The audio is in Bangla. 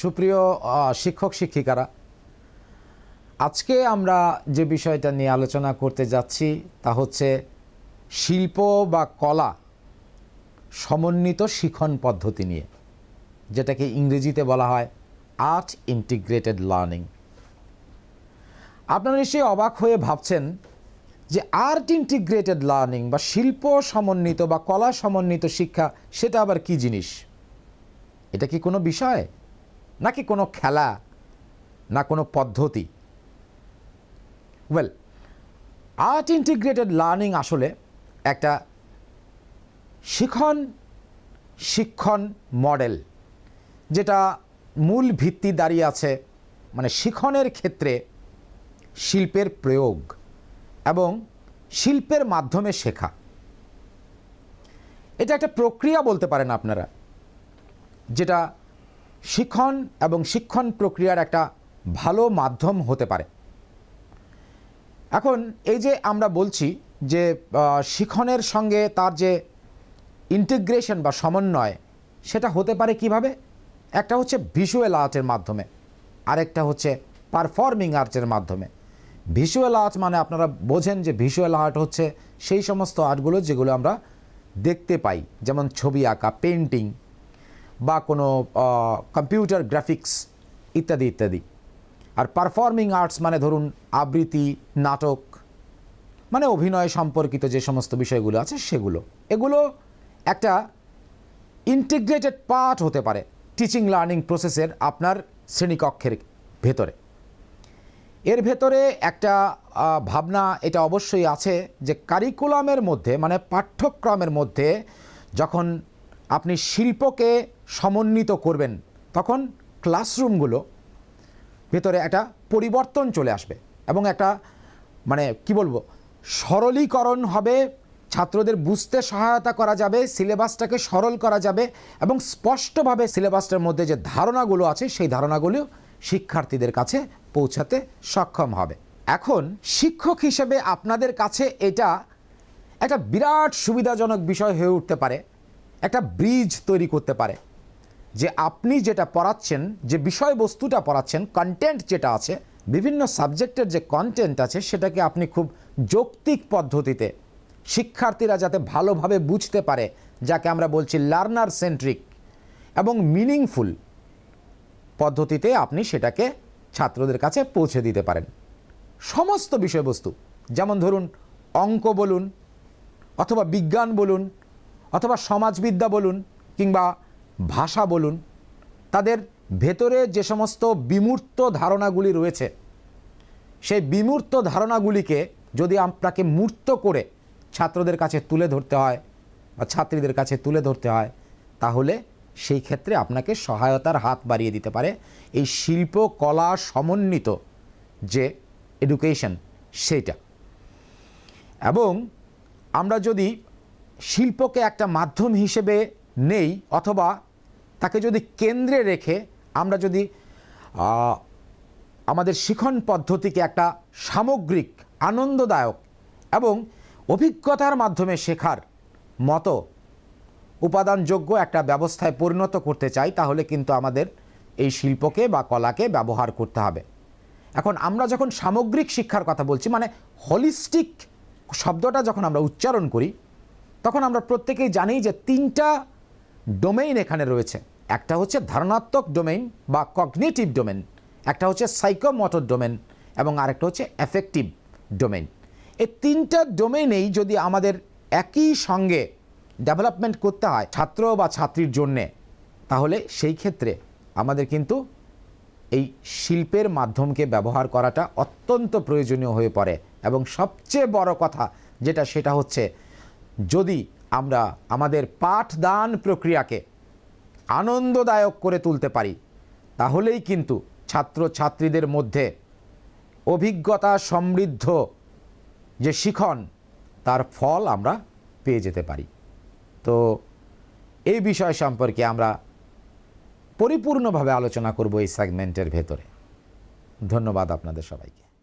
সুপ্রিয় শিক্ষক শিক্ষিকারা আজকে আমরা যে বিষয়টা নিয়ে আলোচনা করতে যাচ্ছি তা হচ্ছে শিল্প বা কলা সমন্বিত শিখন পদ্ধতি নিয়ে যেটাকে ইংরেজিতে বলা হয় আর্ট ইন্টিগ্রেটেড লার্নিং আপনারা নিশ্চয়ই অবাক হয়ে ভাবছেন যে আর্ট ইন্টিগ্রেটেড লার্নিং বা শিল্প সমন্বিত বা কলা সমন্বিত শিক্ষা সেটা আবার কি জিনিস এটা কি কোনো বিষয় নাকি কোনো খেলা না কোনো পদ্ধতি ওয়েল আর্ট ইন্টিগ্রেটেড লার্নিং আসলে একটা শিখন শিক্ষণ মডেল যেটা মূল ভিত্তি দাঁড়িয়ে আছে মানে শিখনের ক্ষেত্রে শিল্পের প্রয়োগ এবং শিল্পের মাধ্যমে শেখা এটা একটা প্রক্রিয়া বলতে পারেন আপনারা যেটা শিখন এবং শিক্ষণ প্রক্রিয়ার একটা ভালো মাধ্যম হতে পারে এখন এই যে আমরা বলছি যে শিক্ষণের সঙ্গে তার যে ইন্টিগ্রেশন বা সমন্বয় সেটা হতে পারে কিভাবে একটা হচ্ছে ভিজুয়াল আর্টের মাধ্যমে আরেকটা হচ্ছে পারফর্মিং আর্টের মাধ্যমে ভিজুয়াল আর্ট মানে আপনারা বোঝেন যে ভিজুয়াল আর্ট হচ্ছে সেই সমস্ত আর্টগুলো যেগুলো আমরা দেখতে পাই যেমন ছবি আঁকা পেন্টিং বা কোনো কম্পিউটার গ্রাফিক্স ইত্যাদি ইত্যাদি আর পারফর্মিং আর্টস মানে ধরুন আবৃত্তি নাটক মানে অভিনয় সম্পর্কিত যে সমস্ত বিষয়গুলো আছে সেগুলো এগুলো একটা ইন্টিগ্রেটেড পার্ট হতে পারে টিচিং লার্নিং প্রসেসের আপনার শ্রেণীকক্ষের ভেতরে এর ভেতরে একটা ভাবনা এটা অবশ্যই আছে যে কারিকুলামের মধ্যে মানে পাঠ্যক্রমের মধ্যে যখন আপনি শিল্পকে সমন্বিত করবেন তখন ক্লাসরুমগুলো ভেতরে একটা পরিবর্তন চলে আসবে এবং একটা মানে কি বলবো সরলীকরণ হবে ছাত্রদের বুঝতে সহায়তা করা যাবে সিলেবাসটাকে সরল করা যাবে এবং স্পষ্টভাবে সিলেবাসটার মধ্যে যে ধারণাগুলো আছে সেই ধারণাগুলো শিক্ষার্থীদের কাছে পৌঁছাতে সক্ষম হবে এখন শিক্ষক হিসেবে আপনাদের কাছে এটা একটা বিরাট সুবিধাজনক বিষয় হয়ে উঠতে পারে একটা ব্রিজ তৈরি করতে পারে যে আপনি যেটা পড়াচ্ছেন যে বিষয়বস্তুটা পড়াচ্ছেন কন্টেন্ট যেটা আছে বিভিন্ন সাবজেক্টের যে কন্টেন্ট আছে সেটাকে আপনি খুব যৌক্তিক পদ্ধতিতে শিক্ষার্থীরা যাতে ভালোভাবে বুঝতে পারে যাকে আমরা বলছি লার্নার সেন্ট্রিক এবং মিনিংফুল পদ্ধতিতে আপনি সেটাকে ছাত্রদের কাছে পৌঁছে দিতে পারেন সমস্ত বিষয়বস্তু যেমন ধরুন অঙ্ক বলুন অথবা বিজ্ঞান বলুন অথবা সমাজবিদ্যা বলুন কিংবা ভাষা বলুন তাদের ভেতরে যে সমস্ত বিমূর্ত ধারণাগুলি রয়েছে সেই বিমূর্ত ধারণাগুলিকে যদি আপনাকে মূর্ত করে ছাত্রদের কাছে তুলে ধরতে হয় বা ছাত্রীদের কাছে তুলে ধরতে হয় তাহলে সেই ক্ষেত্রে আপনাকে সহায়তার হাত বাড়িয়ে দিতে পারে এই শিল্প কলা সমন্বিত যে এডুকেশন সেইটা এবং আমরা যদি শিল্পকে একটা মাধ্যম হিসেবে নেই অথবা তাকে যদি কেন্দ্রে রেখে আমরা যদি আমাদের শিখন পদ্ধতিকে একটা সামগ্রিক আনন্দদায়ক এবং অভিজ্ঞতার মাধ্যমে শেখার মতো উপাদানযোগ্য একটা ব্যবস্থায় পরিণত করতে চাই তাহলে কিন্তু আমাদের এই শিল্পকে বা কলাকে ব্যবহার করতে হবে এখন আমরা যখন সামগ্রিক শিক্ষার কথা বলছি মানে হলিস্টিক শব্দটা যখন আমরা উচ্চারণ করি তখন আমরা প্রত্যেকেই জানি যে তিনটা ডোমেইন এখানে রয়েছে একটা হচ্ছে ধারণাত্মক ডোমেইন বা কগনেটিভ ডোমেন একটা হচ্ছে সাইকোমোটর ডোমেন এবং আরেকটা হচ্ছে এফেক্টিভ ডোমেইন এই তিনটা ডোমেইনেই যদি আমাদের একই সঙ্গে ডেভেলপমেন্ট করতে হয় ছাত্র বা ছাত্রীর জন্যে তাহলে সেই ক্ষেত্রে আমাদের কিন্তু এই শিল্পের মাধ্যমকে ব্যবহার করাটা অত্যন্ত প্রয়োজনীয় হয়ে পড়ে এবং সবচেয়ে বড় কথা যেটা সেটা হচ্ছে যদি আমরা আমাদের পাঠদান প্রক্রিয়াকে আনন্দদায়ক করে তুলতে পারি তাহলেই কিন্তু ছাত্র ছাত্রীদের মধ্যে অভিজ্ঞতা সমৃদ্ধ যে শিখন তার ফল আমরা পেয়ে যেতে পারি তো এই বিষয় সম্পর্কে আমরা পরিপূর্ণভাবে আলোচনা করব এই সেগমেন্টের ভেতরে ধন্যবাদ আপনাদের সবাইকে